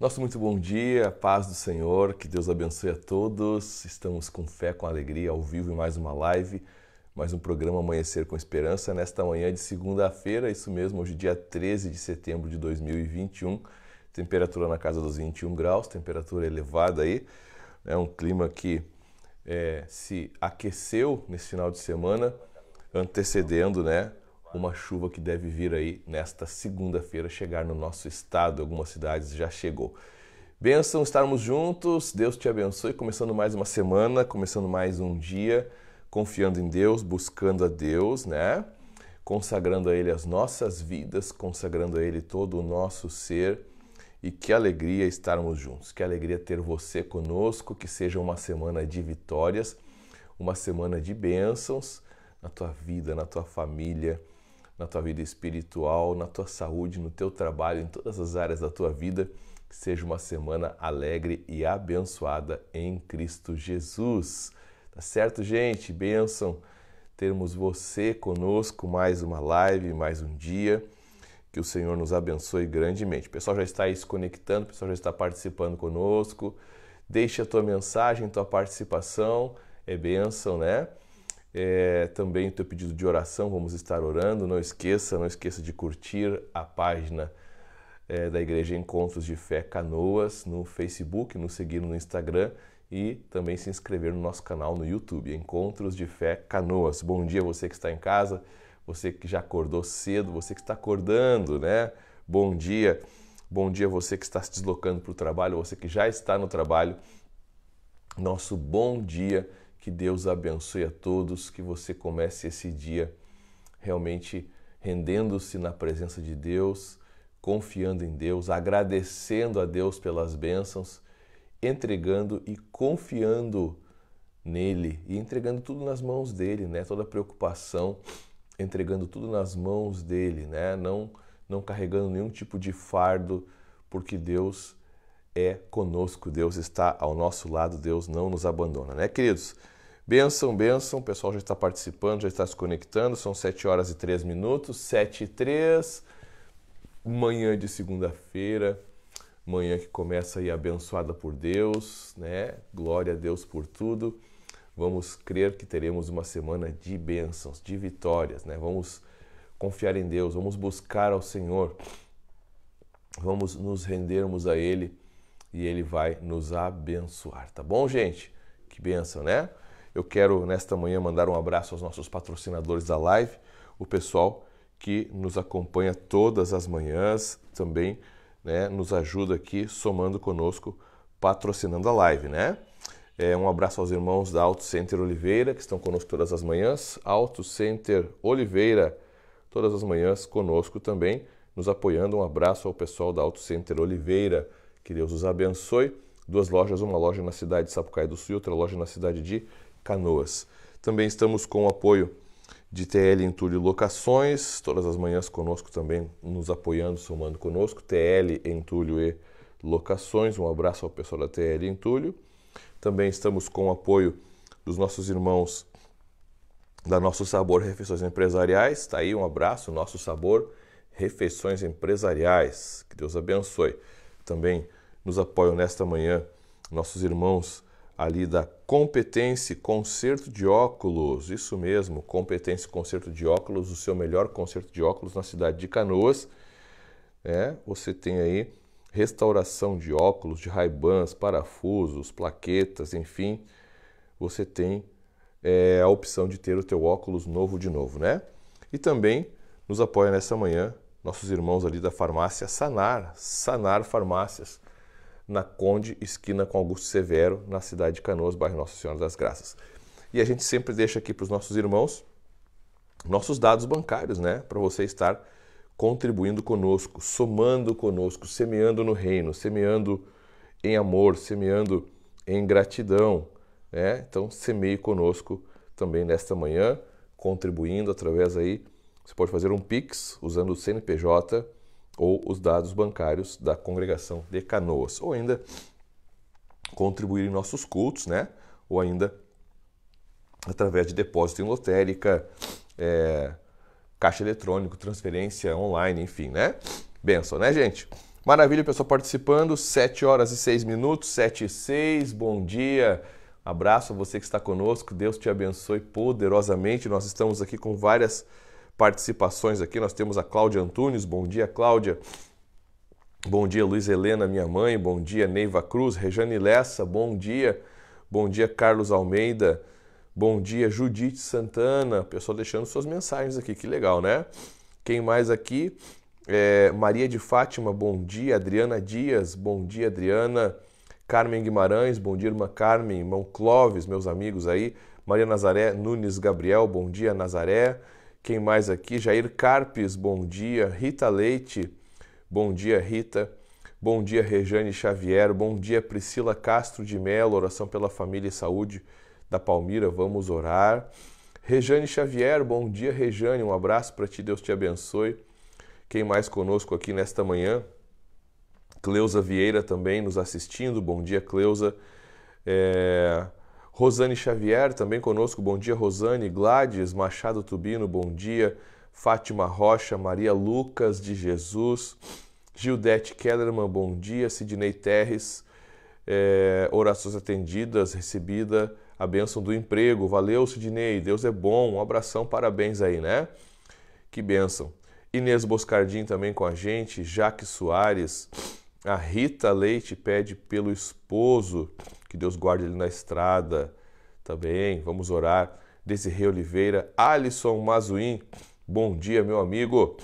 Nosso muito bom dia, paz do Senhor, que Deus abençoe a todos. Estamos com fé, com alegria, ao vivo em mais uma live, mais um programa Amanhecer com Esperança, nesta manhã de segunda-feira, isso mesmo, hoje dia 13 de setembro de 2021. Temperatura na casa dos 21 graus, temperatura elevada aí, é um clima que é, se aqueceu nesse final de semana, antecedendo, né? uma chuva que deve vir aí nesta segunda-feira chegar no nosso estado. Algumas cidades já chegou. Benção estarmos juntos. Deus te abençoe. Começando mais uma semana, começando mais um dia, confiando em Deus, buscando a Deus, né? Consagrando a Ele as nossas vidas, consagrando a Ele todo o nosso ser. E que alegria estarmos juntos, que alegria ter você conosco, que seja uma semana de vitórias, uma semana de bênçãos na tua vida, na tua família, na tua vida espiritual, na tua saúde, no teu trabalho, em todas as áreas da tua vida. Que seja uma semana alegre e abençoada em Cristo Jesus. Tá certo, gente? Bênção termos você conosco mais uma live, mais um dia. Que o Senhor nos abençoe grandemente. O pessoal já está aí se conectando, o pessoal já está participando conosco. Deixe a tua mensagem, tua participação. É bênção, né? É, também o teu pedido de oração, vamos estar orando. Não esqueça, não esqueça de curtir a página é, da Igreja Encontros de Fé Canoas no Facebook, nos seguir no Instagram e também se inscrever no nosso canal no YouTube, Encontros de Fé Canoas. Bom dia você que está em casa, você que já acordou cedo, você que está acordando, né? Bom dia. Bom dia você que está se deslocando para o trabalho, você que já está no trabalho. Nosso bom dia que Deus abençoe a todos, que você comece esse dia realmente rendendo-se na presença de Deus, confiando em Deus, agradecendo a Deus pelas bênçãos, entregando e confiando nele e entregando tudo nas mãos dele, né? Toda preocupação, entregando tudo nas mãos dele, né? Não não carregando nenhum tipo de fardo, porque Deus é conosco, Deus está ao nosso lado, Deus não nos abandona, né, queridos? Benção, benção. O pessoal já está participando, já está se conectando. São 7 horas e 3 minutos. 7 e 3. Manhã de segunda-feira. Manhã que começa aí abençoada por Deus, né? Glória a Deus por tudo. Vamos crer que teremos uma semana de bênçãos, de vitórias, né? Vamos confiar em Deus, vamos buscar ao Senhor. Vamos nos rendermos a Ele e Ele vai nos abençoar, tá bom, gente? Que bênção, né? Eu quero, nesta manhã, mandar um abraço aos nossos patrocinadores da live, o pessoal que nos acompanha todas as manhãs, também né, nos ajuda aqui, somando conosco, patrocinando a live, né? É, um abraço aos irmãos da Auto Center Oliveira, que estão conosco todas as manhãs. Auto Center Oliveira, todas as manhãs conosco também, nos apoiando. Um abraço ao pessoal da Auto Center Oliveira. Que Deus os abençoe. Duas lojas, uma loja na cidade de Sapucaí do Sul e outra loja na cidade de Canoas. Também estamos com o apoio de TL Entulho Locações, todas as manhãs conosco também, nos apoiando, somando conosco, TL Entulho e Locações. Um abraço ao pessoal da TL Entulho. Também estamos com o apoio dos nossos irmãos da Nosso Sabor Refeições Empresariais. Está aí um abraço, Nosso Sabor Refeições Empresariais. Que Deus abençoe. Também nos apoiam nesta manhã nossos irmãos ali da Competência Concerto de Óculos, isso mesmo, Competência Concerto de Óculos, o seu melhor concerto de óculos na cidade de Canoas. É, você tem aí restauração de óculos, de Bans, parafusos, plaquetas, enfim, você tem é, a opção de ter o teu óculos novo de novo, né? E também nos apoia nessa manhã nossos irmãos ali da farmácia Sanar, Sanar Farmácias na Conde, esquina com Augusto Severo, na cidade de Canoas, bairro Nossa Senhora das Graças. E a gente sempre deixa aqui para os nossos irmãos nossos dados bancários, né? Para você estar contribuindo conosco, somando conosco, semeando no reino, semeando em amor, semeando em gratidão. Né? Então, semeie conosco também nesta manhã, contribuindo através aí. Você pode fazer um Pix usando o CNPJ ou os dados bancários da congregação de Canoas, ou ainda contribuir em nossos cultos, né? Ou ainda através de depósito em lotérica, é, caixa eletrônico, transferência online, enfim, né? Benção, né, gente? Maravilha, pessoal participando. 7 horas e 6 minutos, 7 e 6. Bom dia. Abraço a você que está conosco. Deus te abençoe poderosamente. Nós estamos aqui com várias participações aqui. Nós temos a Cláudia Antunes. Bom dia, Cláudia. Bom dia, Luiz Helena, minha mãe. Bom dia, Neiva Cruz. Rejane Lessa, bom dia. Bom dia, Carlos Almeida. Bom dia, Judite Santana. Pessoal deixando suas mensagens aqui, que legal, né? Quem mais aqui? É, Maria de Fátima, bom dia. Adriana Dias, bom dia, Adriana. Carmen Guimarães, bom dia, irmã Carmen. Irmão Clóvis, meus amigos aí. Maria Nazaré Nunes Gabriel, bom dia, Nazaré. Quem mais aqui? Jair Carpes, bom dia. Rita Leite, bom dia, Rita. Bom dia, Rejane Xavier. Bom dia, Priscila Castro de Mello. Oração pela família e saúde da Palmira. Vamos orar. Rejane Xavier, bom dia, Rejane. Um abraço para ti. Deus te abençoe. Quem mais conosco aqui nesta manhã? Cleusa Vieira também nos assistindo. Bom dia, Cleusa. É... Rosane Xavier, também conosco, bom dia, Rosane. Gladys Machado Tubino, bom dia. Fátima Rocha, Maria Lucas de Jesus, Gildete Kellerman, bom dia. Sidney Terres, é, orações atendidas, recebida a bênção do emprego. Valeu, Sidney, Deus é bom. Um abração, parabéns aí, né? Que bênção. Inês Boscardim também com a gente, Jaque Soares, a Rita Leite pede pelo esposo. Que Deus guarde ele na estrada também. Tá Vamos orar. Desirê Oliveira, Alisson Mazuin, bom dia, meu amigo.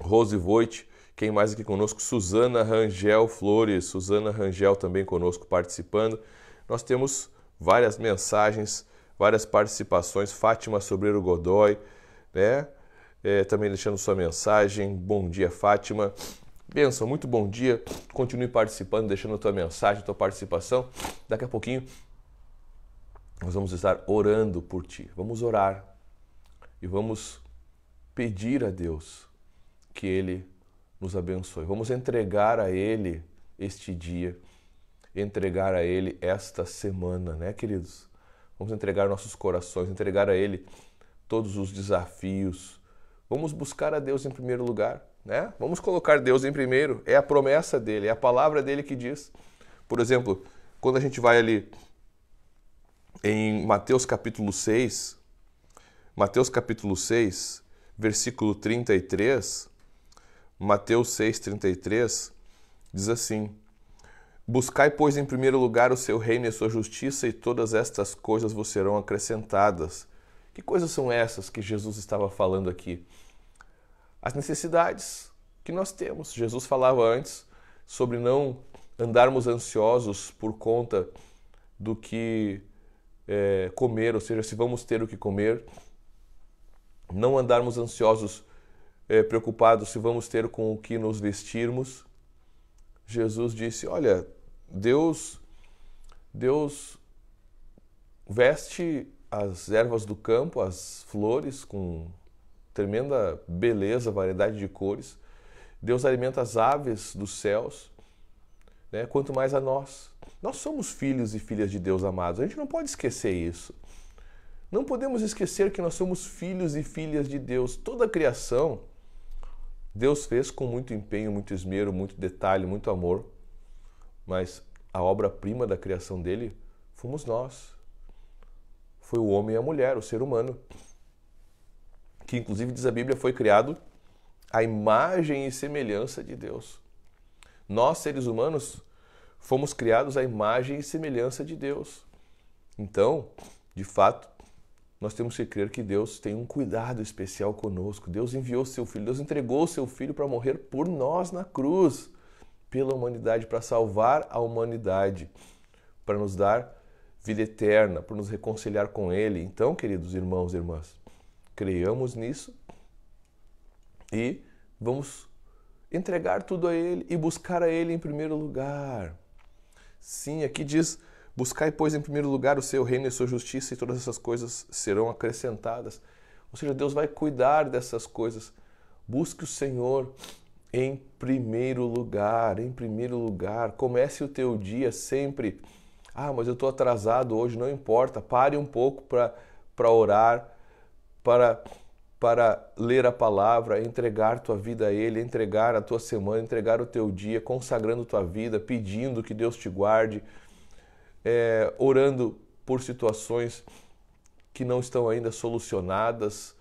Rose Voit, quem mais aqui conosco? Suzana Rangel Flores, Suzana Rangel também conosco participando. Nós temos várias mensagens, várias participações. Fátima Sobreiro Godoy, né? É, também deixando sua mensagem. Bom dia, Fátima. Benção, muito bom dia. Continue participando, deixando a tua mensagem, a tua participação. Daqui a pouquinho nós vamos estar orando por ti. Vamos orar e vamos pedir a Deus que ele nos abençoe. Vamos entregar a ele este dia, entregar a ele esta semana, né, queridos? Vamos entregar nossos corações, entregar a ele todos os desafios. Vamos buscar a Deus em primeiro lugar né? Vamos colocar Deus em primeiro, é a promessa dele, é a palavra dele que diz. Por exemplo, quando a gente vai ali em Mateus capítulo 6, Mateus capítulo 6, versículo 33, Mateus 6, 33, diz assim: Buscai, pois, em primeiro lugar o seu reino e a sua justiça, e todas estas coisas vos serão acrescentadas. Que coisas são essas que Jesus estava falando aqui? as necessidades que nós temos. Jesus falava antes sobre não andarmos ansiosos por conta do que é, comer, ou seja, se vamos ter o que comer, não andarmos ansiosos, é, preocupados se vamos ter com o que nos vestirmos. Jesus disse: Olha, Deus, Deus veste as ervas do campo, as flores com tremenda beleza, variedade de cores. Deus alimenta as aves dos céus, né? quanto mais a nós. Nós somos filhos e filhas de Deus amados, a gente não pode esquecer isso. Não podemos esquecer que nós somos filhos e filhas de Deus. Toda a criação Deus fez com muito empenho, muito esmero, muito detalhe, muito amor, mas a obra-prima da criação dele fomos nós. Foi o homem e a mulher, o ser humano que inclusive diz a Bíblia foi criado à imagem e semelhança de Deus. Nós, seres humanos, fomos criados à imagem e semelhança de Deus. Então, de fato, nós temos que crer que Deus tem um cuidado especial conosco. Deus enviou seu filho, Deus entregou seu filho para morrer por nós na cruz, pela humanidade, para salvar a humanidade, para nos dar vida eterna, para nos reconciliar com Ele. Então, queridos irmãos e irmãs, Criamos nisso e vamos entregar tudo a Ele e buscar a Ele em primeiro lugar. Sim, aqui diz: buscai, pois, em primeiro lugar o seu reino e a sua justiça, e todas essas coisas serão acrescentadas. Ou seja, Deus vai cuidar dessas coisas. Busque o Senhor em primeiro lugar, em primeiro lugar. Comece o teu dia sempre. Ah, mas eu estou atrasado hoje, não importa. Pare um pouco para orar para, para ler a palavra, entregar tua vida a Ele, entregar a tua semana, entregar o teu dia, consagrando tua vida, pedindo que Deus te guarde, é, orando por situações que não estão ainda solucionadas,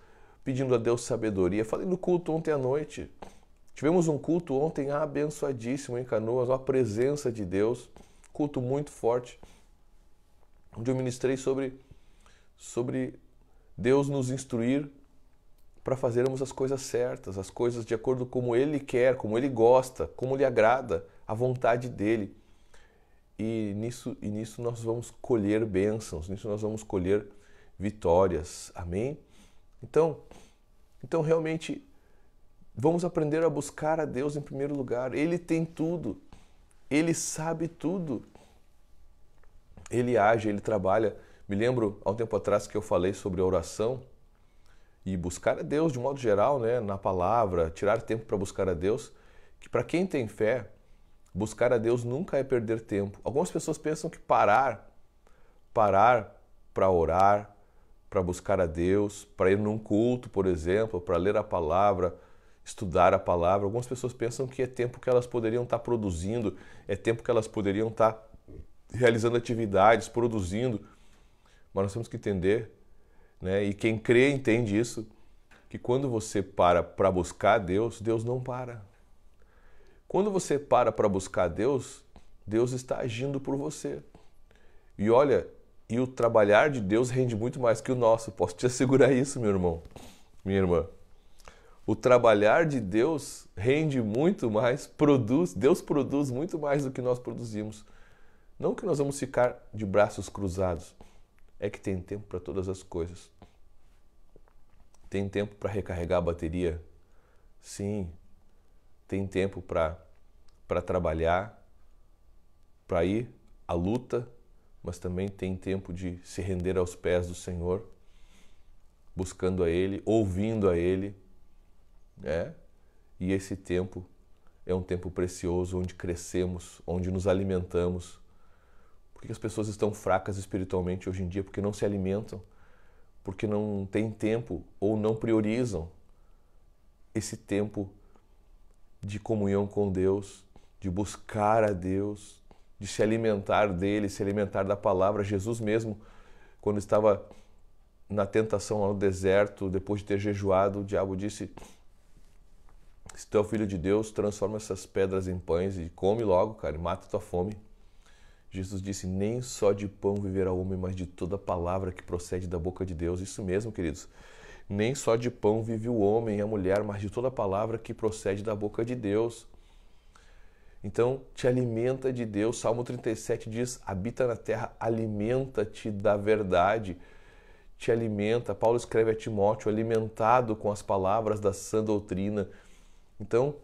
pedindo a Deus sabedoria. Falei no culto ontem à noite. Tivemos um culto ontem abençoadíssimo em Canoas, uma presença de Deus, culto muito forte, onde eu ministrei sobre, sobre Deus nos instruir para fazermos as coisas certas, as coisas de acordo como Ele quer, como Ele gosta, como lhe agrada, a vontade dele. E nisso, e nisso nós vamos colher bênçãos, nisso nós vamos colher vitórias. Amém? Então, então realmente vamos aprender a buscar a Deus em primeiro lugar. Ele tem tudo. Ele sabe tudo. Ele age, ele trabalha me lembro, há um tempo atrás, que eu falei sobre oração e buscar a Deus de modo geral, né, na palavra, tirar tempo para buscar a Deus, que para quem tem fé, buscar a Deus nunca é perder tempo. Algumas pessoas pensam que parar, parar para orar, para buscar a Deus, para ir num culto, por exemplo, para ler a palavra, estudar a palavra, algumas pessoas pensam que é tempo que elas poderiam estar tá produzindo, é tempo que elas poderiam estar tá realizando atividades, produzindo, mas nós temos que entender, né? e quem crê entende isso, que quando você para para buscar Deus, Deus não para. Quando você para para buscar Deus, Deus está agindo por você. E olha, e o trabalhar de Deus rende muito mais que o nosso. Posso te assegurar isso, meu irmão, minha irmã. O trabalhar de Deus rende muito mais, produz, Deus produz muito mais do que nós produzimos. Não que nós vamos ficar de braços cruzados, é que tem tempo para todas as coisas. Tem tempo para recarregar a bateria? Sim. Tem tempo para trabalhar, para ir à luta, mas também tem tempo de se render aos pés do Senhor, buscando a Ele, ouvindo a Ele. Né? E esse tempo é um tempo precioso onde crescemos, onde nos alimentamos que as pessoas estão fracas espiritualmente hoje em dia? Porque não se alimentam, porque não têm tempo ou não priorizam esse tempo de comunhão com Deus, de buscar a Deus, de se alimentar dele, se alimentar da palavra. Jesus mesmo, quando estava na tentação lá no deserto, depois de ter jejuado, o diabo disse: Se tu é o filho de Deus, transforma essas pedras em pães e come logo, cara, e mata tua fome. Jesus disse: Nem só de pão viverá o homem, mas de toda palavra que procede da boca de Deus. Isso mesmo, queridos. Nem só de pão vive o homem e a mulher, mas de toda palavra que procede da boca de Deus. Então, te alimenta de Deus. Salmo 37 diz: habita na terra, alimenta-te da verdade. Te alimenta. Paulo escreve a Timóteo: alimentado com as palavras da sã doutrina. Então,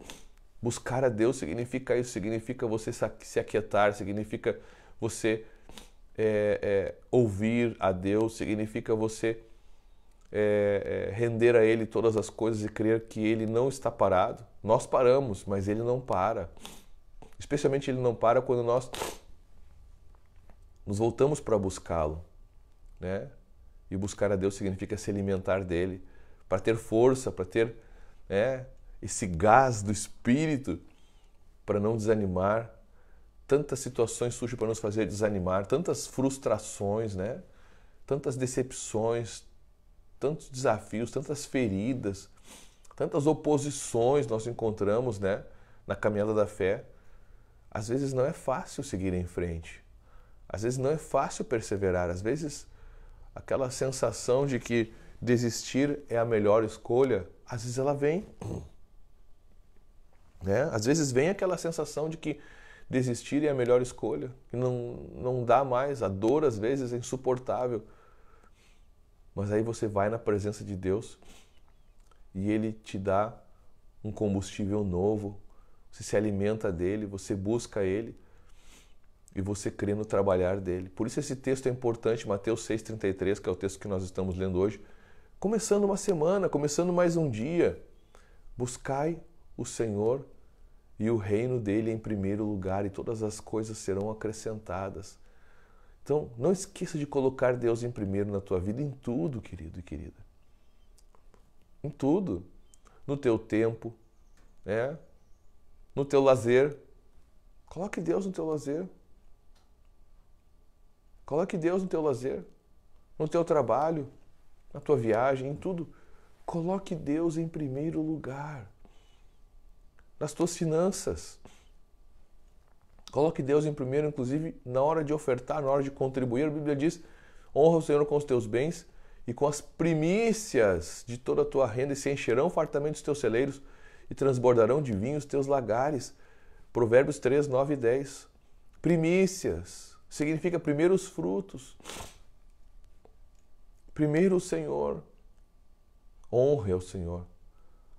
buscar a Deus significa isso, significa você se aquietar, significa você é, é, ouvir a Deus, significa você é, é, render a Ele todas as coisas e crer que Ele não está parado. Nós paramos, mas Ele não para. Especialmente Ele não para quando nós nos voltamos para buscá-lo. Né? E buscar a Deus significa se alimentar dele, para ter força, para ter né, esse gás do Espírito, para não desanimar, tantas situações surgem para nos fazer desanimar, tantas frustrações, né? tantas decepções, tantos desafios, tantas feridas, tantas oposições nós encontramos né? na caminhada da fé. Às vezes não é fácil seguir em frente, às vezes não é fácil perseverar, às vezes aquela sensação de que desistir é a melhor escolha, às vezes ela vem. Né? Às vezes vem aquela sensação de que desistir é a melhor escolha, que não, não dá mais, a dor às vezes é insuportável. Mas aí você vai na presença de Deus e Ele te dá um combustível novo, você se alimenta dele, você busca ele e você crê no trabalhar dele. Por isso esse texto é importante, Mateus 6:33, que é o texto que nós estamos lendo hoje. Começando uma semana, começando mais um dia, buscai o Senhor e o reino dele é em primeiro lugar, e todas as coisas serão acrescentadas. Então, não esqueça de colocar Deus em primeiro na tua vida, em tudo, querido e querida. Em tudo. No teu tempo, né? no teu lazer. Coloque Deus no teu lazer. Coloque Deus no teu lazer, no teu trabalho, na tua viagem, em tudo. Coloque Deus em primeiro lugar nas tuas finanças. Coloque Deus em primeiro, inclusive na hora de ofertar, na hora de contribuir. A Bíblia diz: honra o Senhor com os teus bens e com as primícias de toda a tua renda, e se encherão fartamente os teus celeiros e transbordarão de vinho os teus lagares. Provérbios 3, 9 e 10. Primícias significa primeiros frutos. Primeiro o Senhor. Honre ao Senhor.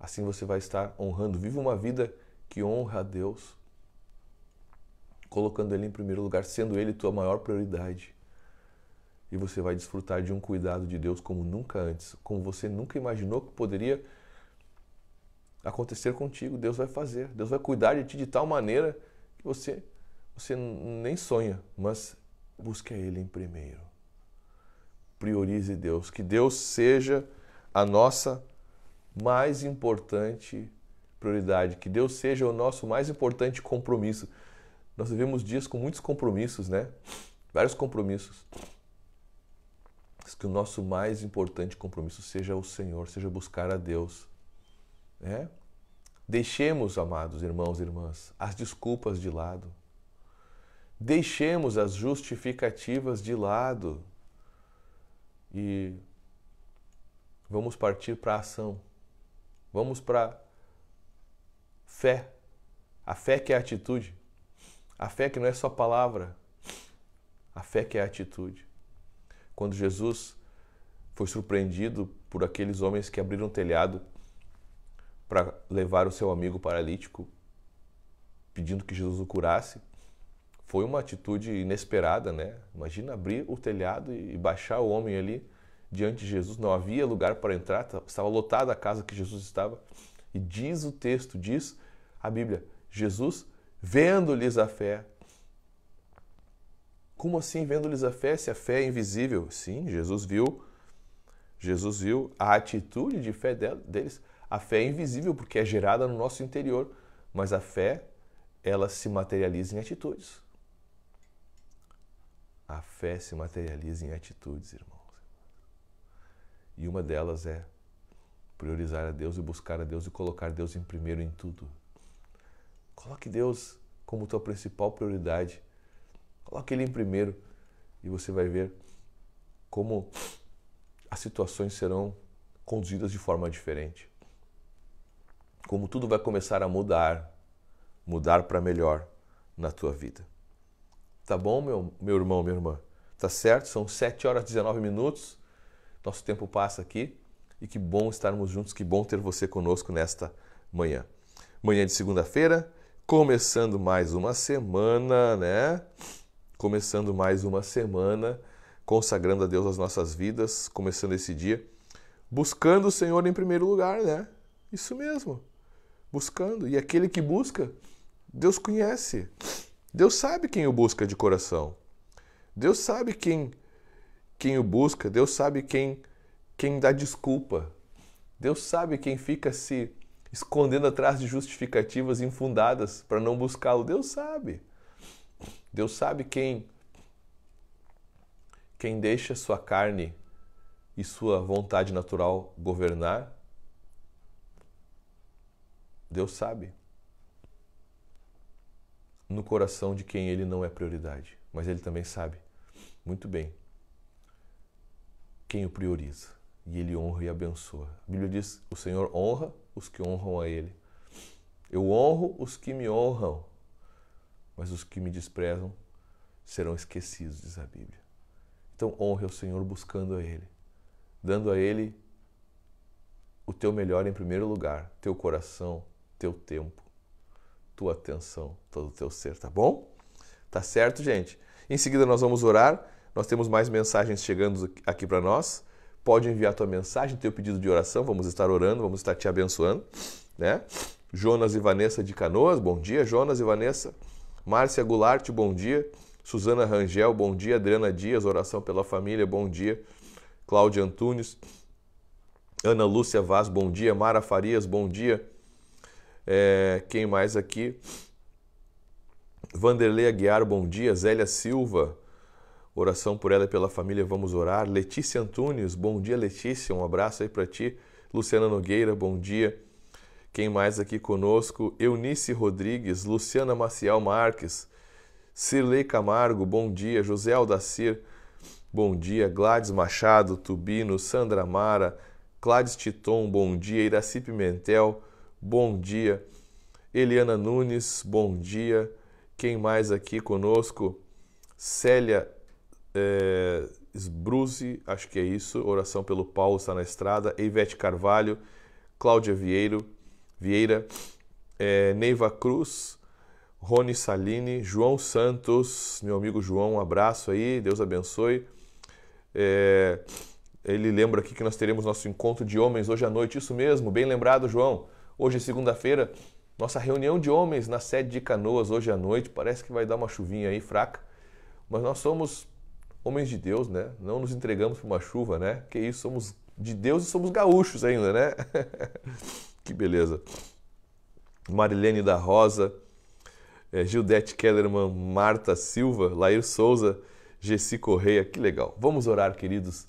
Assim você vai estar honrando. Viva uma vida que honra a Deus, colocando Ele em primeiro lugar, sendo Ele tua maior prioridade. E você vai desfrutar de um cuidado de Deus como nunca antes, como você nunca imaginou que poderia acontecer contigo. Deus vai fazer, Deus vai cuidar de ti de tal maneira que você, você nem sonha, mas busque Ele em primeiro. Priorize Deus, que Deus seja a nossa prioridade mais importante prioridade, que Deus seja o nosso mais importante compromisso. Nós vivemos dias com muitos compromissos, né? Vários compromissos. Mas que o nosso mais importante compromisso seja o Senhor, seja buscar a Deus. Né? Deixemos, amados irmãos e irmãs, as desculpas de lado. Deixemos as justificativas de lado. E vamos partir para a ação Vamos para fé. A fé que é atitude. A fé que não é só palavra. A fé que é atitude. Quando Jesus foi surpreendido por aqueles homens que abriram um telhado para levar o seu amigo paralítico, pedindo que Jesus o curasse, foi uma atitude inesperada, né? Imagina abrir o telhado e baixar o homem ali diante de Jesus, não havia lugar para entrar, tá, estava lotada a casa que Jesus estava. E diz o texto, diz a Bíblia, Jesus vendo-lhes a fé. Como assim vendo-lhes a fé se a fé é invisível? Sim, Jesus viu. Jesus viu a atitude de fé deles. A fé é invisível porque é gerada no nosso interior, mas a fé ela se materializa em atitudes. A fé se materializa em atitudes, irmão. E uma delas é priorizar a Deus e buscar a Deus e colocar Deus em primeiro em tudo. Coloque Deus como tua principal prioridade. Coloque Ele em primeiro e você vai ver como as situações serão conduzidas de forma diferente. Como tudo vai começar a mudar, mudar para melhor na tua vida. Tá bom, meu, meu irmão, minha irmã? Tá certo? São 7 horas e 19 minutos. Nosso tempo passa aqui e que bom estarmos juntos, que bom ter você conosco nesta manhã. Manhã de segunda-feira, começando mais uma semana, né? Começando mais uma semana, consagrando a Deus as nossas vidas, começando esse dia, buscando o Senhor em primeiro lugar, né? Isso mesmo. Buscando. E aquele que busca, Deus conhece. Deus sabe quem o busca de coração. Deus sabe quem quem o busca, Deus sabe quem, quem dá desculpa, Deus sabe quem fica se escondendo atrás de justificativas infundadas para não buscá-lo. Deus sabe. Deus sabe quem quem deixa sua carne e sua vontade natural governar. Deus sabe. No coração de quem ele não é prioridade, mas ele também sabe muito bem quem o prioriza. E ele honra e abençoa. A Bíblia diz: o Senhor honra os que honram a ele. Eu honro os que me honram, mas os que me desprezam serão esquecidos, diz a Bíblia. Então honre o Senhor buscando a Ele, dando a Ele o teu melhor em primeiro lugar, teu coração, teu tempo, tua atenção, todo o teu ser, tá bom? Tá certo, gente? Em seguida nós vamos orar nós temos mais mensagens chegando aqui para nós. Pode enviar tua mensagem, teu pedido de oração. Vamos estar orando, vamos estar te abençoando, né? Jonas e Vanessa de Canoas, bom dia. Jonas e Vanessa. Márcia Goulart, bom dia. Suzana Rangel, bom dia. Adriana Dias, oração pela família, bom dia. Cláudia Antunes. Ana Lúcia Vaz, bom dia. Mara Farias, bom dia. É, quem mais aqui? Vanderlei Aguiar, bom dia. Zélia Silva, oração por ela e pela família, vamos orar. Letícia Antunes, bom dia Letícia, um abraço aí para ti. Luciana Nogueira, bom dia. Quem mais aqui conosco? Eunice Rodrigues, Luciana Maciel Marques, Cirlei Camargo, bom dia. José Aldacir, bom dia. Gladys Machado, Tubino, Sandra Mara, Gladys Titon, bom dia. Iraci Pimentel, bom dia. Eliana Nunes, bom dia. Quem mais aqui conosco? Célia é, Sbruzi, acho que é isso. Oração pelo Paulo está na estrada. Ivete Carvalho, Cláudia Vieiro, Vieira, é, Neiva Cruz, Rony Salini, João Santos, meu amigo João, um abraço aí, Deus abençoe. É, ele lembra aqui que nós teremos nosso encontro de homens hoje à noite, isso mesmo, bem lembrado, João. Hoje, é segunda-feira, nossa reunião de homens na sede de Canoas hoje à noite. Parece que vai dar uma chuvinha aí fraca, mas nós somos homens de Deus, né? Não nos entregamos para uma chuva, né? Que isso, somos de Deus e somos gaúchos ainda, né? que beleza. Marilene da Rosa, é, Gildete Kellerman, Marta Silva, Lair Souza, Gessi Correia, que legal. Vamos orar, queridos,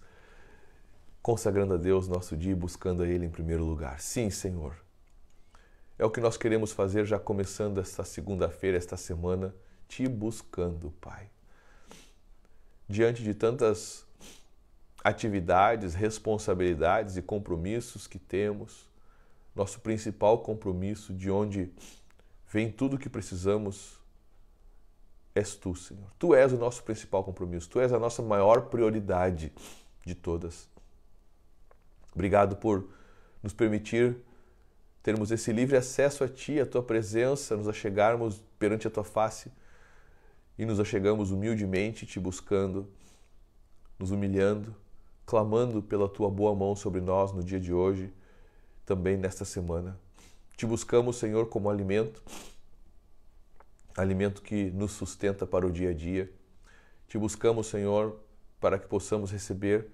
consagrando a Deus nosso dia e buscando a Ele em primeiro lugar. Sim, Senhor. É o que nós queremos fazer já começando esta segunda-feira, esta semana, te buscando, Pai diante de tantas atividades, responsabilidades e compromissos que temos, nosso principal compromisso, de onde vem tudo o que precisamos, és tu, Senhor. Tu és o nosso principal compromisso, tu és a nossa maior prioridade de todas. Obrigado por nos permitir termos esse livre acesso a ti, a tua presença, nos achegarmos perante a tua face e nos achegamos humildemente te buscando, nos humilhando, clamando pela tua boa mão sobre nós no dia de hoje, também nesta semana. Te buscamos, Senhor, como alimento, alimento que nos sustenta para o dia a dia. Te buscamos, Senhor, para que possamos receber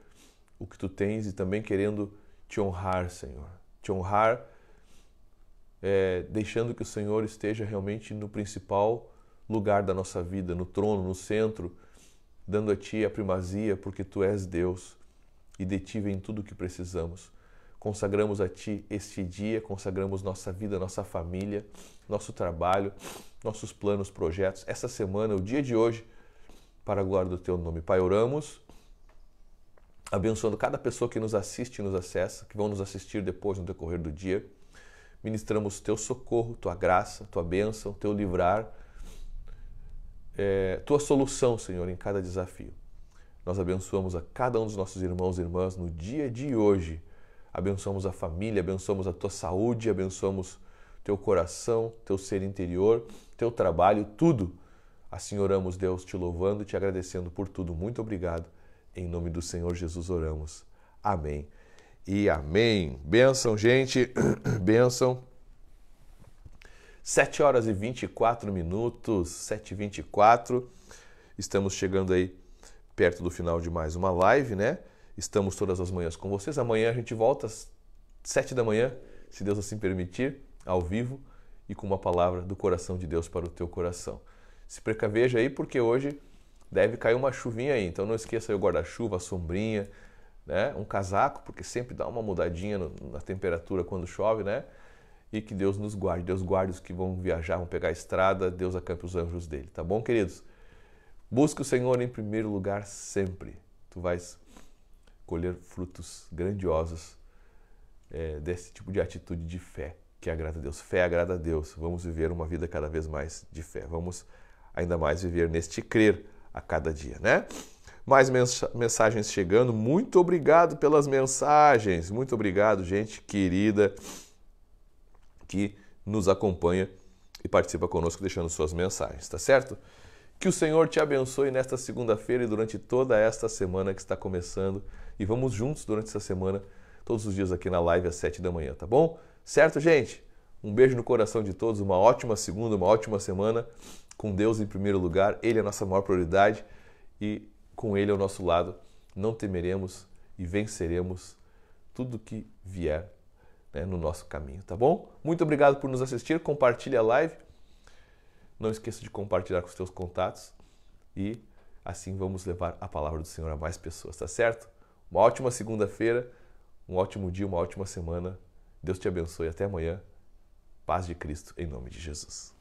o que tu tens e também querendo te honrar, Senhor. Te honrar, é, deixando que o Senhor esteja realmente no principal lugar da nossa vida, no trono, no centro, dando a Ti a primazia, porque Tu és Deus e de Ti vem tudo o que precisamos. Consagramos a Ti este dia, consagramos nossa vida, nossa família, nosso trabalho, nossos planos, projetos, essa semana, o dia de hoje, para a glória do Teu nome. Pai, oramos, abençoando cada pessoa que nos assiste e nos acessa, que vão nos assistir depois no decorrer do dia. Ministramos Teu socorro, Tua graça, Tua bênção, Teu livrar é, tua solução, Senhor, em cada desafio. Nós abençoamos a cada um dos nossos irmãos e irmãs no dia de hoje. Abençoamos a família, abençoamos a tua saúde, abençoamos teu coração, teu ser interior, teu trabalho, tudo. Assim oramos, Deus, te louvando, te agradecendo por tudo. Muito obrigado. Em nome do Senhor Jesus oramos. Amém. E amém. Benção, gente. Benção. 7 horas e 24 minutos, 7 e 24. Estamos chegando aí perto do final de mais uma live, né? Estamos todas as manhãs com vocês. Amanhã a gente volta às 7 da manhã, se Deus assim permitir, ao vivo e com uma palavra do coração de Deus para o teu coração. Se precaveja aí porque hoje deve cair uma chuvinha aí, então não esqueça o guarda-chuva, a sombrinha, né? Um casaco, porque sempre dá uma mudadinha na temperatura quando chove, né? e que Deus nos guarde. Deus guarde os que vão viajar, vão pegar a estrada, Deus acampe os anjos dele, tá bom, queridos? Busque o Senhor em primeiro lugar sempre. Tu vais colher frutos grandiosos é, desse tipo de atitude de fé que agrada a Deus. Fé agrada a Deus. Vamos viver uma vida cada vez mais de fé. Vamos ainda mais viver neste crer a cada dia, né? Mais mensagens chegando. Muito obrigado pelas mensagens. Muito obrigado, gente querida que nos acompanha e participa conosco deixando suas mensagens, tá certo? Que o Senhor te abençoe nesta segunda-feira e durante toda esta semana que está começando. E vamos juntos durante essa semana, todos os dias aqui na live às 7 da manhã, tá bom? Certo, gente? Um beijo no coração de todos, uma ótima segunda, uma ótima semana. Com Deus em primeiro lugar, Ele é a nossa maior prioridade e com Ele ao nosso lado, não temeremos e venceremos tudo que vier né, no nosso caminho, tá bom? Muito obrigado por nos assistir, compartilhe a live. Não esqueça de compartilhar com os seus contatos e assim vamos levar a palavra do Senhor a mais pessoas, tá certo? Uma ótima segunda-feira, um ótimo dia, uma ótima semana. Deus te abençoe até amanhã. Paz de Cristo em nome de Jesus.